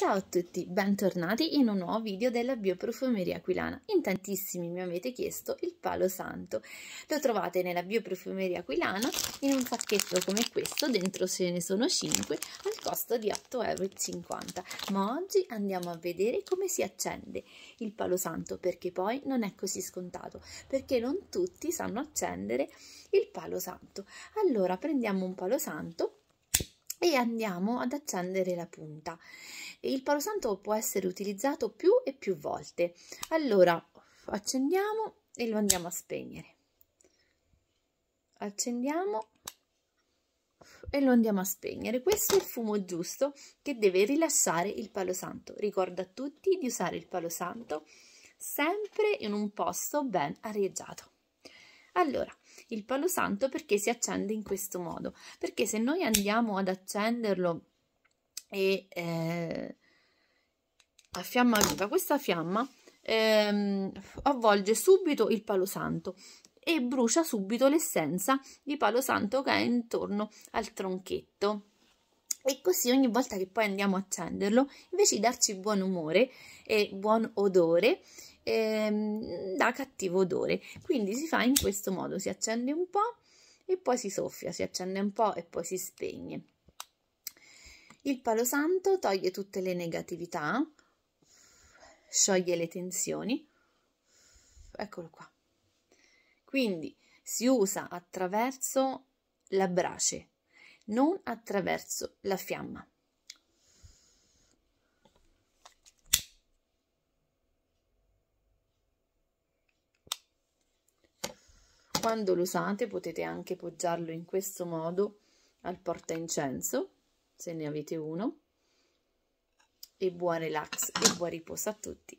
Ciao a tutti, bentornati in un nuovo video della Bioprofumeria Aquilana. In tantissimi mi avete chiesto il palo santo. Lo trovate nella Bioprofumeria Aquilana in un pacchetto come questo, dentro ce ne sono 5, al costo di 8,50€. Ma oggi andiamo a vedere come si accende il palo santo, perché poi non è così scontato, perché non tutti sanno accendere il palo santo. Allora prendiamo un palo santo e andiamo ad accendere la punta. Il palo santo può essere utilizzato più e più volte. Allora accendiamo e lo andiamo a spegnere. Accendiamo e lo andiamo a spegnere. Questo è il fumo giusto che deve rilasciare il palo santo. Ricorda a tutti di usare il palo santo sempre in un posto ben arieggiato. Allora, il palo santo perché si accende in questo modo perché se noi andiamo ad accenderlo e eh, a fiamma viva questa fiamma ehm, avvolge subito il palo santo e brucia subito l'essenza di palo santo che è intorno al tronchetto e così ogni volta che poi andiamo a accenderlo, invece di darci buon umore e buon odore, ehm, dà cattivo odore. Quindi si fa in questo modo, si accende un po' e poi si soffia, si accende un po' e poi si spegne. Il palo santo toglie tutte le negatività, scioglie le tensioni. Eccolo qua. Quindi si usa attraverso la brace, non attraverso la fiamma. Quando lo usate potete anche poggiarlo in questo modo al porta incenso, se ne avete uno, e buon relax e buon riposo a tutti.